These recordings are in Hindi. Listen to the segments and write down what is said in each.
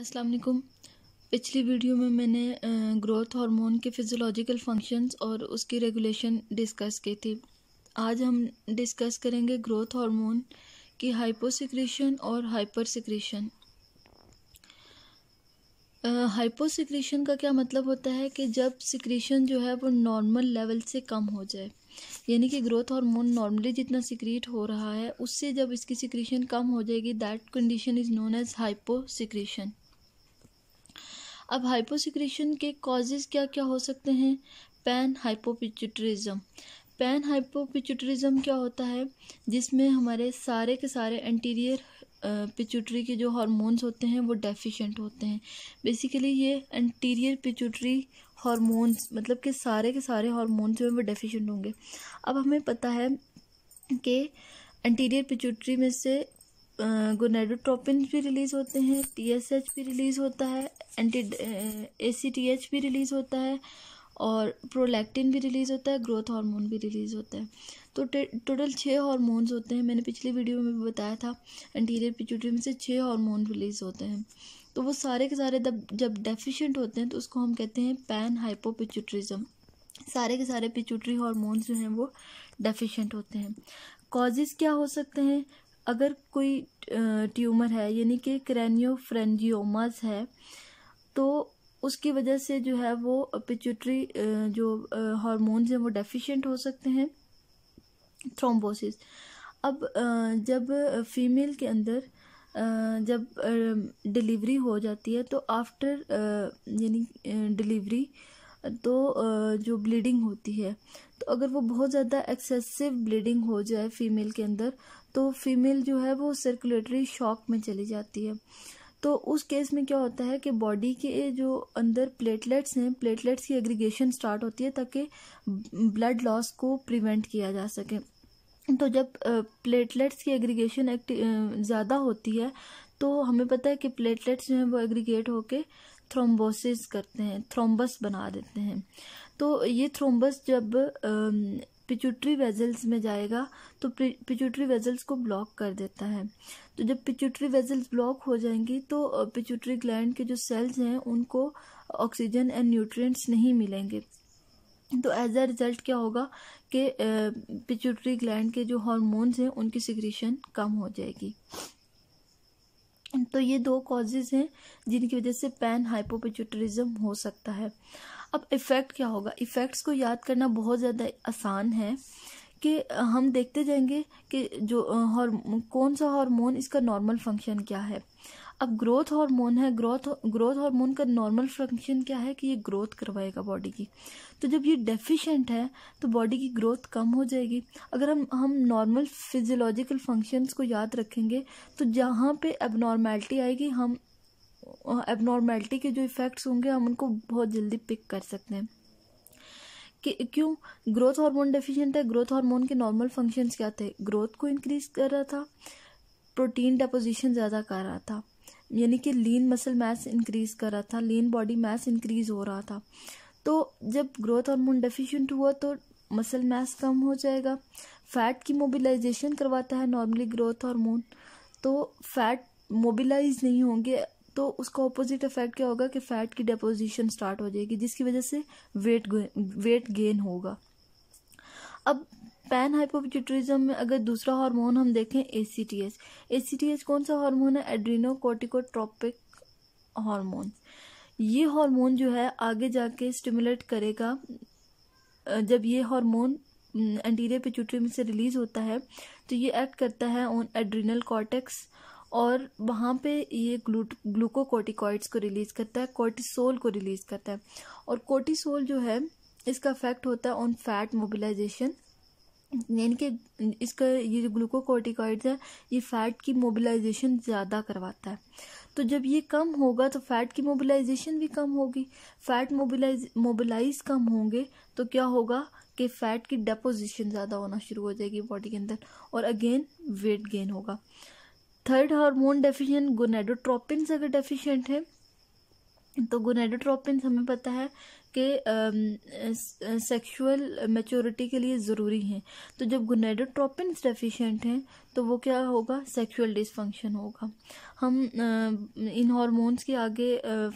अस्सलाम वालेकुम पिछली वीडियो में मैंने ग्रोथ हार्मोन के फिजियोलॉजिकल फंक्शंस और उसकी रेगुलेशन डिस्कस की थी आज हम डिस्कस करेंगे ग्रोथ हार्मोन की हाइपोसिक्रेशन और हाइपर सिक्रेशन हाइपोसिक्रेशन का क्या मतलब होता है कि जब सिक्रेशन जो है वो नॉर्मल लेवल से कम हो जाए यानी कि ग्रोथ हार्मोन नॉर्मली जितना सिक्रीट हो रहा है उससे जब इसकी सिक्रीशन कम हो जाएगी that condition is known as hypo secretion अब हाइपोसिक्रेशन के कॉजेज़ क्या क्या हो सकते हैं पैन हाइपोपिचुटरिज्म पैन हाइपोपिचुटरिज्म क्या होता है जिसमें हमारे सारे के सारे एंटीरियर पिचुटरी के जो हार्मोन्स होते हैं वो डेफिशिएंट होते हैं बेसिकली ये एंटीरियर पिचुटरी हार्मोन्स मतलब के सारे के सारे हार्मोन्स जो हैं वो डेफिशिएंट होंगे अब हमें पता है कि एंटीरियर पिचुटरी में से गोनेडोट्रोपिन भी रिलीज़ होते हैं टीएसएच भी रिलीज़ होता है एंटी एसीटीएच भी रिलीज़ होता है और प्रोलैक्टिन भी रिलीज़ होता है ग्रोथ हार्मोन भी रिलीज़ होता है तो टोटल छः हार्मोन्स होते हैं मैंने पिछली वीडियो में भी बताया था एंटीरियर पिट्यूटरी में से छः हार्मोन रिलीज़ होते हैं तो वो सारे के सारे जब जब डेफिशिएंट होते हैं तो उसको हम कहते हैं पैन हाइपोपिट्यूटरिज्म सारे के सारे पिट्यूटरी हार्मोन्स जो हैं वो डेफिशिएंट होते हैं कॉजेज़ क्या हो सकते हैं अगर कोई ट्यूमर है यानी कि क्रैनियोफ्रेंजियोमास है तो उसकी वजह से जो है वो पिचुटरी जो हार्मोन्स हैं वो डेफिशिएंट हो सकते हैं थ्रोम्बोसिस अब जब फीमेल के अंदर जब डिलीवरी हो जाती है तो आफ्टर यानी डिलीवरी तो जो ब्लीडिंग होती है तो अगर वो बहुत ज़्यादा एक्सेसिव ब्लीडिंग हो जाए फीमेल के अंदर तो फीमेल जो है वो सर्कुलेटरी शॉक में चली जाती है तो उस केस में क्या होता है कि बॉडी के जो अंदर प्लेटलेट्स हैं प्लेटलेट्स की एग्रीगेशन स्टार्ट होती है ताकि ब्लड लॉस को प्रिवेंट किया जा सके तो जब प्लेटलेट्स की एग्रीगेशन ज़्यादा होती है तो हमें पता है कि प्लेटलेट्स जो हैं वो एग्रीगेट होके थ्रोम्बोसिस करते हैं थ्रोम्बस बना देते हैं तो ये थ्रोम्बस जब पिचुट्री वेजल्स में जाएगा तो पिचुट्री वेजल्स को ब्लॉक कर देता है तो जब पिचुट्री वेजल्स ब्लॉक हो जाएंगी तो पिचुट्री ग्लैंड के जो सेल्स हैं उनको ऑक्सीजन एंड न्यूट्रिएंट्स नहीं मिलेंगे तो एज अ रिजल्ट क्या होगा कि पिचुट्री ग्लैंड के जो हॉर्मोन्स हैं उनकी सिग्रेशन कम हो जाएगी तो ये दो कॉजेज़ हैं जिनकी वजह से पैन हाइपोपिचुटरिज्म हो सकता है अब इफ़ेक्ट क्या होगा इफ़ेक्ट्स को याद करना बहुत ज़्यादा आसान है कि हम देखते जाएंगे कि जो हॉर्मोन कौन सा हार्मोन इसका नॉर्मल फंक्शन क्या है अब ग्रोथ हार्मोन है ग्रोथ ग्रोथ हार्मोन का नॉर्मल फंक्शन क्या है कि ये ग्रोथ करवाएगा बॉडी की तो जब ये डेफिशिएंट है तो बॉडी की ग्रोथ कम हो जाएगी अगर हम हम नॉर्मल फिजियोलॉजिकल फंक्शंस को याद रखेंगे तो जहाँ पे एबनॉर्मेलिटी आएगी हम एबनॉर्मेलिटी के जो इफ़ेक्ट्स होंगे हम उनको बहुत जल्दी पिक कर सकते हैं कि क्यों ग्रोथ हार्मोन डेफिशिएंट है ग्रोथ हार्मोन के नॉर्मल फंक्शंस क्या थे ग्रोथ को इंक्रीज कर रहा था प्रोटीन डेपोजिशन ज़्यादा कर रहा था यानी कि लीन मसल मास इंक्रीज कर रहा था लीन बॉडी मास इंक्रीज हो रहा था तो जब ग्रोथ हार्मोन डेफिशिएंट हुआ तो मसल मास कम हो जाएगा फैट की मोबिलाइजेशन करवाता है नॉर्मली ग्रोथ हार्मोन तो फैट मोबिलाइज नहीं होंगे तो उसका ऑपोजिट इफेक्ट क्या होगा कि फैट की डिपोजिशन स्टार्ट हो जाएगी जिसकी वजह से वेट वेट गेन होगा अब पैन हाइपोपिट्यूटरिज्म में अगर दूसरा हार्मोन हम देखें A A C C T H T H कौन सा हार्मोन है एड्रीनो कोर्टिकोट्रोपिक हार्मोन ये हार्मोन जो है आगे जाके स्टिमुलेट करेगा जब ये हार्मोन एंटीरियर पिट्यूटरी में से रिलीज होता है तो ये एक्ट करता है ऑन एड्रीनल कॉर्टेक्स और वहाँ पे ये ग्लूट ग्लूकोकोटिकॉइड्स को रिलीज़ करता है कोर्टिसोल को रिलीज़ करता है और कोर्टिसोल जो है इसका इफेक्ट होता है ऑन फैट मोबिलाइजेशन यानी कि इसका ये ग्लूकोकोर्टिकॉइड्स है ये फ़ैट की मोबिलाइजेशन ज़्यादा करवाता है तो जब ये कम होगा तो फ़ैट की मोबिलाइजेशन भी कम होगी फ़ैट मोबिलाइज मोबिलाइज कम होंगे तो क्या होगा कि फ़ैट की डेपोजिशन ज़्यादा होना शुरू हो जाएगी बॉडी के अंदर और अगेन वेट गेन होगा थर्ड हार्मोन डेफिशिएंट गोनेडोट्रोपिन अगर डेफिशिएंट है तो गोनेडोट्रोपिन हमें पता है के सेक्सुअल मेच्योरिटी के लिए ज़रूरी हैं तो जब गुनेडोट्रोपिन डेफिशिएंट हैं तो वो क्या होगा सेक्सुअल डिसफंक्शन होगा हम इन हॉर्मोन्स के आगे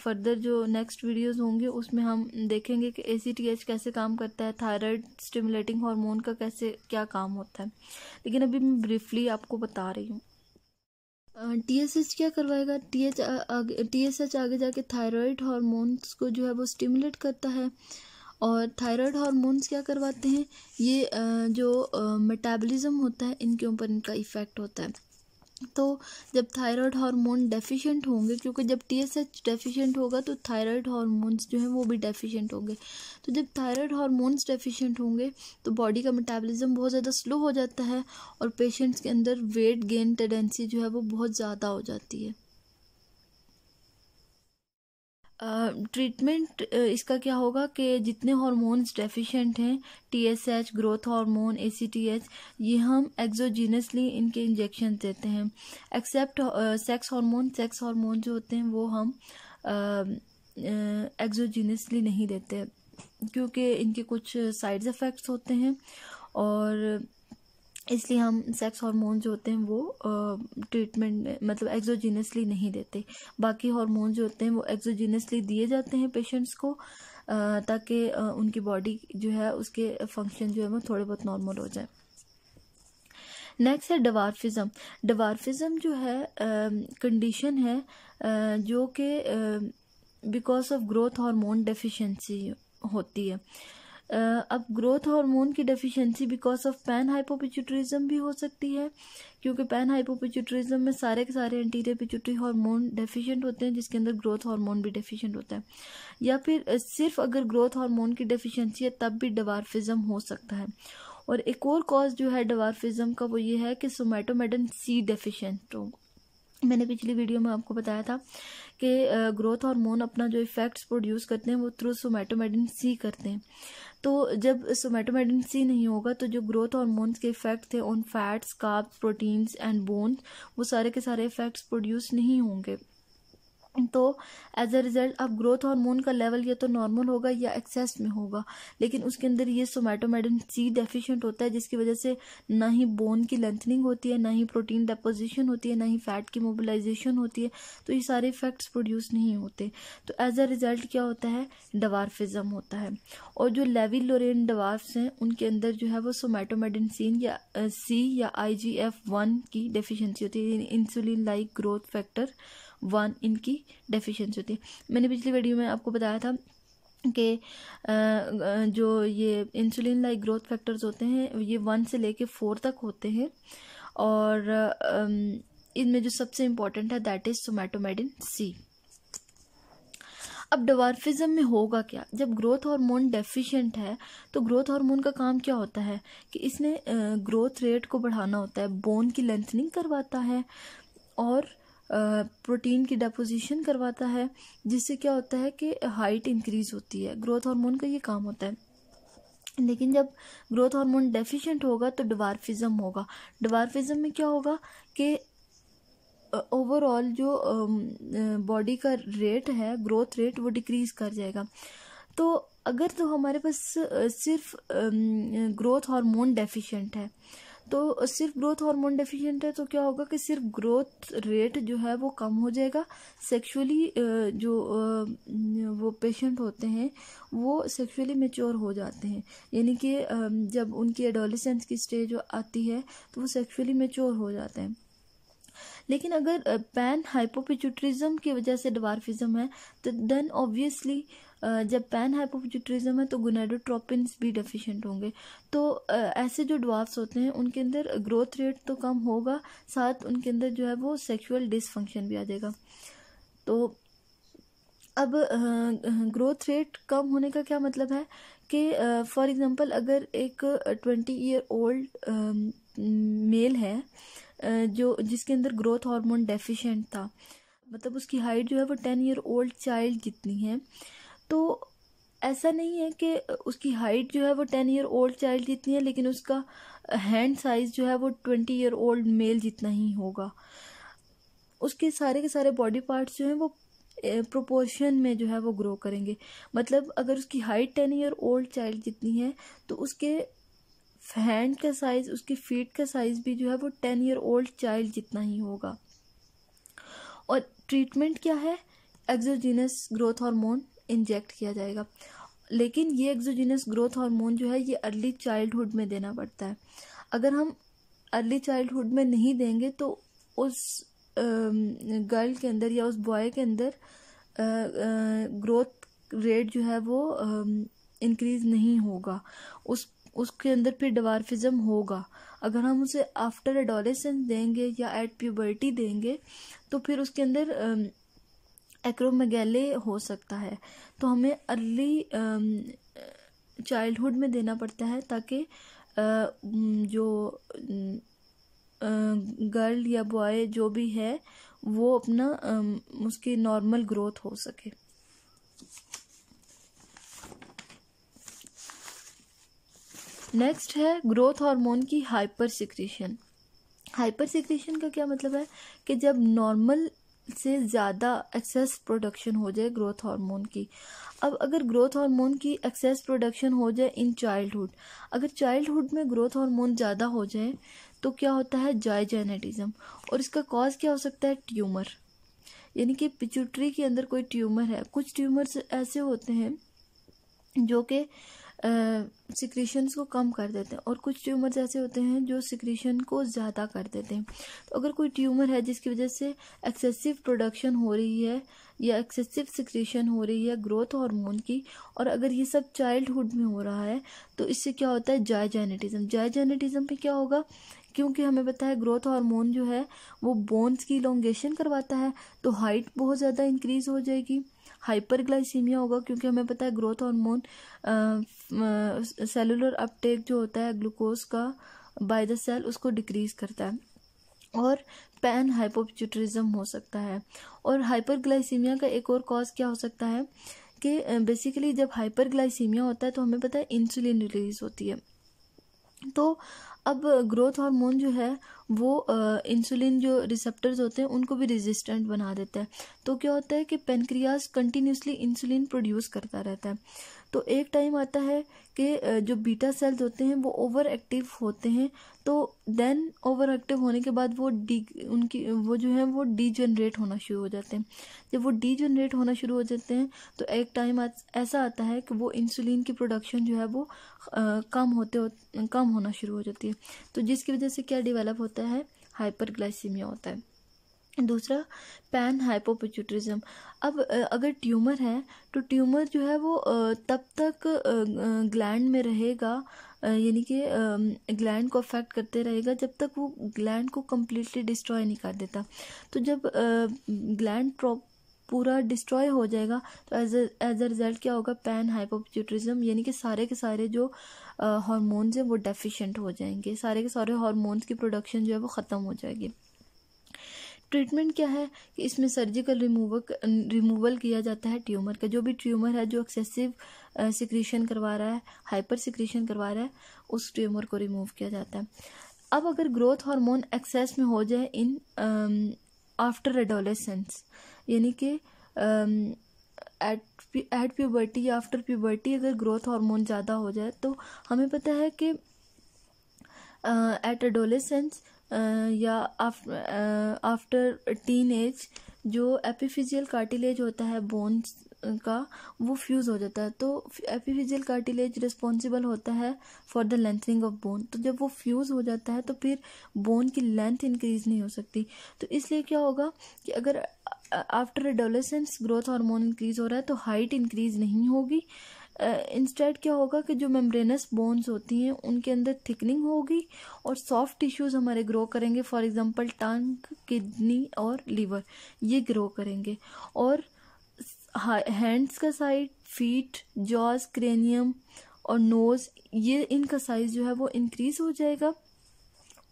फर्दर जो नेक्स्ट वीडियोस होंगे उसमें हम देखेंगे कि ए कैसे काम करता है थायराइड स्टिमुलेटिंग हार्मोन का कैसे क्या काम होता है लेकिन अभी मैं ब्रीफली आपको बता रही हूँ टी एस एच क्या करवाएगा टी एच आगे टी एस एच आगे जाके थायराइड हार्मोन्स को जो है वो स्टिमुलेट करता है और थायराइड हार्मोन्स क्या करवाते हैं ये जो मेटाबॉलिज्म होता है इनके ऊपर इनका इफ़ेक्ट होता है तो जब थायराइड हार्मोन डेफिशिएंट होंगे क्योंकि जब टीएसएच डेफिशिएंट होगा तो थायराइड हार्मोन्स जो हैं वो भी डेफिशिएंट होंगे तो जब थायराइड हार्मोन्स डेफिशिएंट होंगे तो बॉडी का मेटाबॉलिज्म बहुत ज़्यादा स्लो हो जाता है और पेशेंट्स के अंदर वेट गेन टेंडेंसी जो है वो बहुत ज़्यादा हो जाती है ट्रीटमेंट इसका क्या होगा कि जितने हॉर्मोन्स डेफिशिएंट हैं टीएसएच ग्रोथ हार्मोन एसीटीएच ये हम एक्जोजीनसली इनके इंजेक्शन देते हैं except sex hormone sex hormone जो होते हैं वो हम एक्जोजीनसली नहीं देते क्योंकि इनके कुछ साइड इफ़ेक्ट्स होते हैं और इसलिए हम सेक्स हार्मोन जो होते हैं वो ट्रीटमेंट मतलब एक्जोजीनसली नहीं देते बाकी हार्मोन जो होते हैं वो एक्जोजीनसली दिए जाते हैं पेशेंट्स को ताकि उनकी बॉडी जो है उसके फंक्शन जो है वो थोड़े बहुत नॉर्मल हो जाए नेक्स्ट है डवारफिज़म डवारफिजम जो है कंडीशन है जो कि because of growth hormone deficiency होती है अब ग्रोथ हार्मोन की deficiency because of pan hypopituitarism भी हो सकती है क्योंकि पैन हाइपोपिच्यूटरिज्म में सारे के सारे एंटीरियर पिचुटरी हार्मोन डेफिशिएंट होते हैं जिसके अंदर ग्रोथ हार्मोन भी डेफिशिएंट होता है या फिर सिर्फ अगर ग्रोथ हार्मोन की डेफिशिएंसी है तब भी डवार्फिज्म हो सकता है और एक और कॉज जो है डवार्फिज्म का वो ये है कि सोमेटोमेडन सी डेफिशिएंट मैंने पिछली वीडियो में आपको बताया था कि ग्रोथ हार्मोन अपना जो इफेक्ट्स प्रोड्यूस करते हैं वो थ्रू सोमेटोमेडिन सी करते हैं तो जब सोमेटोमेडिन सी नहीं होगा तो जो ग्रोथ हार्मोन्स के इफेक्ट थे on fats carbs proteins and bones वो सारे के सारे इफेक्ट्स प्रोड्यूस नहीं होंगे तो एज अ रिजल्ट अब ग्रोथ हार्मोन का लेवल या तो नॉर्मल होगा या एक्सेस में होगा लेकिन उसके अंदर ये सोमेटोमेडन सी डेफिशिएंट होता है जिसकी वजह से ना ही बोन की लेंथनिंग होती है ना ही प्रोटीन डेपोजिशन होती है ना ही फैट की मोबिलाइजेशन होती है तो ये सारे इफेक्ट्स प्रोड्यूस नहीं होते तो एज अ रिजल्ट क्या होता है डवार्फिज़म होता है और जो लेवी लोरेन डवार्फ्स हैं उनके अंदर जो है वो सोमेटोमेडन सीन या सी या आई जी एफ वन की डेफिशेंसी होती है insulin like growth factor one इनकी डेफिशिएंसी होती है मैंने पिछली वीडियो में आपको बताया था के जो ये इंसुलिन लाइक ग्रोथ फैक्टर्स होते हैं ये वन से लेके फोर तक होते हैं और इनमें जो सबसे इम्पॉर्टेंट है दैट इज़ सोमैटोमेडिन सी अब डवार्फिज़म में होगा क्या जब ग्रोथ हार्मोन डेफिशिएंट है तो ग्रोथ हार्मोन का काम क्या होता है कि इसने ग्रोथ रेट को बढ़ाना होता है बोन की लेंथनिंग करवाता है और प्रोटीन की डेपोजिशन करवाता है जिससे क्या होता है कि हाइट इंक्रीज होती है ग्रोथ हार्मोन का ये काम होता है लेकिन जब ग्रोथ हार्मोन डेफिशिएंट होगा तो डिवार्फिज़म होगा डवारफिज़म में क्या होगा कि ओवरऑल जो बॉडी का रेट है ग्रोथ रेट वो डिक्रीज कर जाएगा तो अगर तो हमारे पास सिर्फ ग्रोथ हार्मोन डेफिशिएंट है तो सिर्फ ग्रोथ हार्मोन डेफिशिएंट है तो क्या होगा कि सिर्फ ग्रोथ रेट जो है वो कम हो जाएगा सेक्सुअली जो वो पेशेंट होते हैं वो सेक्सुअली मेच्योर हो जाते हैं यानी कि जब उनकी एडोलिसेंस की स्टेज आती है तो वो सेक्सुअली मेच्योर हो जाते हैं लेकिन अगर पैन हाइपोपिचुट्रिज्म की वजह से डवार्फिज्म है तो देन ऑब्वियसली जब पैन हाइपोपिट्यूटरिज्म है तो गुनाडोट्रोपिन्स भी डेफिशिएंट होंगे तो ऐसे जो ड्वार्फ्स होते हैं उनके अंदर ग्रोथ रेट तो कम होगा साथ उनके अंदर जो है वो सेक्सुअल डिसफंक्शन भी आ जाएगा तो अब ग्रोथ रेट कम होने का क्या मतलब है कि फॉर एग्जांपल अगर एक ट्वेंटी ईयर ओल्ड मेल है जो जिसके अंदर ग्रोथ हार्मोन डेफिशिएंट था मतलब उसकी हाइट जो है वो टेन ईयर ओल्ड चाइल्ड जितनी है तो ऐसा नहीं है कि उसकी हाइट जो है वो टेन ईयर ओल्ड चाइल्ड जितनी है लेकिन उसका हैंड साइज़ जो है वो ट्वेंटी ईयर ओल्ड मेल जितना ही होगा उसके सारे के सारे बॉडी पार्ट्स जो हैं वो प्रोपोर्शन में जो है वो ग्रो करेंगे मतलब अगर उसकी height ten year old child जितनी है तो उसके हैंड का साइज़ उसकी फीट का साइज़ भी जो है वो टेन ईयर ओल्ड चाइल्ड जितना ही होगा और ट्रीटमेंट क्या है एक्जोजीनस ग्रोथ हार्मोन इंजेक्ट किया जाएगा लेकिन ये एक्जोजीनियस ग्रोथ हार्मोन जो है ये अर्ली चाइल्डहुड में देना पड़ता है अगर हम अर्ली चाइल्डहुड में नहीं देंगे तो उस गर्ल के अंदर या उस बॉय के अंदर ग्रोथ रेट जो है वो इंक्रीज नहीं होगा उस उसके अंदर फिर डवारफिज़म होगा अगर हम उसे आफ्टर एडोलेसेंस देंगे या एट प्यूबर्टी देंगे तो फिर उसके अंदर एक्रोमेगैले हो सकता है तो हमें अर्ली चाइल्डहुड um, में देना पड़ता है ताकि uh, जो गर्ल uh, या बॉय जो भी है वो अपना um, उसकी नॉर्मल ग्रोथ हो सके नेक्स्ट है ग्रोथ हार्मोन की हाइपर सिक्रीशन हाइपर सिक्रीशन का क्या मतलब है कि जब नॉर्मल से ज़्यादा एक्सेस प्रोडक्शन हो जाए ग्रोथ हार्मोन की अब अगर ग्रोथ हार्मोन की एक्सेस प्रोडक्शन हो जाए इन चाइल्डहुड अगर चाइल्डहुड में ग्रोथ हार्मोन ज़्यादा हो जाए तो क्या होता है जाइजेनेटिज़म और इसका कॉज क्या हो सकता है ट्यूमर यानी कि पिचुट्री के अंदर कोई ट्यूमर है कुछ ट्यूमर्स ऐसे होते हैं जो कि सिक्रीशंस को कम कर देते हैं और कुछ ट्यूमर्स ऐसे होते हैं जो सिक्रीशन को ज़्यादा कर देते हैं तो अगर कोई ट्यूमर है जिसकी वजह से एक्सेसिव प्रोडक्शन हो रही है या एक्सेसिव सिक्रीशन हो रही है ग्रोथ हार्मोन की और अगर ये सब चाइल्डहुड में हो रहा है तो इससे क्या होता है जायजेनेटिज़म जायजेनेटिज़म पर क्या होगा क्योंकि हमें पता है ग्रोथ हार्मोन जो है वो बोन्स की इलोंगेशन करवाता है तो हाइट बहुत ज़्यादा इंक्रीज़ हो जाएगी हाइपरग्लाइसीमिया होगा क्योंकि हमें पता है ग्रोथ हार्मोन सेलुलर अपटेक जो होता है ग्लूकोज का बाय द सेल उसको डिक्रीज करता है और पैन हाइपोप्यूटरिज्म हो सकता है और हाइपरग्लाइसीमिया का एक और कॉज क्या हो सकता है कि बेसिकली जब हाइपरग्लाइसीमिया होता है तो हमें पता है इंसुलिन रिलीज होती है तो अब ग्रोथ हार्मोन जो है वो इंसुलिन जो रिसेप्टर्स होते हैं उनको भी रेजिस्टेंट बना देता है तो क्या होता है कि पेनक्रियाज कंटिन्यूसली इंसुलिन प्रोड्यूस करता रहता है तो एक टाइम आता है कि जो बीटा सेल्स होते हैं वो ओवर एक्टिव होते हैं तो देन ओवर एक्टिव होने के बाद वो डी उनकी वो जो है वो डी जनरेट होना शुरू हो जाते हैं जब वो डी जनरेट होना शुरू हो जाते हैं तो एक टाइम ऐसा आता है कि वो इंसुलिन की प्रोडक्शन जो है वो कम होते हो, कम होना शुरू हो जाती है तो जिसकी वजह से क्या डिवेलप होता है हाइपरग्लाइसीमिया होता है दूसरा पैन हाइपोपिट्यूटरिज्म अब अगर ट्यूमर है तो ट्यूमर जो है वो तब तक ग्लैंड में रहेगा यानी कि ग्लैंड को अफेक्ट करते रहेगा जब तक वो ग्लैंड को कम्प्लीटली डिस्ट्रॉय नहीं कर देता तो जब ग्लैंड पूरा डिस्ट्रॉय हो जाएगा तो एज एज अ रिज़ल्ट क्या होगा पैन हाइपोपिट्यूटरिज्म यानी कि सारे के सारे जो हॉर्मोन्स हैं वो डेफिशिएंट हो जाएंगे सारे के सारे हार्मोन्स की प्रोडक्शन जो है वो ख़त्म हो जाएगी ट्रीटमेंट क्या है कि इसमें सर्जिकल रिमूवल रिमूवल किया जाता है ट्यूमर का जो भी ट्यूमर है जो एक्सेसिव सिक्रीशन करवा रहा है हाइपर सिक्रीशन करवा रहा है उस ट्यूमर को रिमूव किया जाता है अब अगर ग्रोथ हार्मोन एक्सेस में हो जाए इन आफ्टर एडोलेसेंस यानी कि एट एट प्यूबर्टी या आफ्टर प्यूबर्टी अगर ग्रोथ हार्मोन ज़्यादा हो जाए तो हमें पता है कि एट एडोलेसेंस या आफ्टर टीन एज जो एपिफिजियल कार्टिलेज होता है बोन्स का वो फ्यूज़ हो जाता है तो एपिफिजियल कार्टिलेज रिस्पॉन्सिबल होता है for the lengthening of bone तो जब वो फ्यूज़ हो जाता है तो फिर बोन की लेंथ इंक्रीज नहीं हो सकती तो इसलिए क्या होगा कि अगर after adolescence growth hormone increase हो रहा है तो हाइट इंक्रीज नहीं होगी इंस्टेड क्या होगा कि जो मेम्ब्रेनस बोन्स होती हैं उनके अंदर थिकनिंग होगी और सॉफ्ट टिश्यूज़ हमारे ग्रो करेंगे फॉर एग्जांपल टंग किडनी और लीवर ये ग्रो करेंगे और हैंड्स का साइड फीट जॉज क्रेनियम और नोज़ ये इनका साइज़ जो है वो इंक्रीज़ हो जाएगा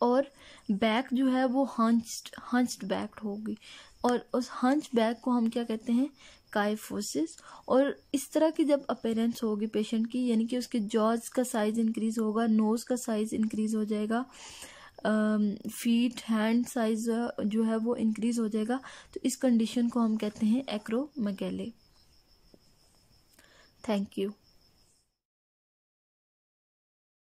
और बैक जो है वो हंच्ड हंच्ड बैक होगी और उस हंच बैक को हम क्या कहते हैं काइफोसिस और इस तरह की जब अपेरेंस होगी पेशेंट की यानी कि उसके जॉज का साइज़ इंक्रीज़ होगा नोज़ का साइज़ इंक्रीज़ हो जाएगा फीट हैंड साइज जो है वो इंक्रीज़ हो जाएगा तो इस कंडीशन को हम कहते हैं एक्रोमेगेले थैंक यू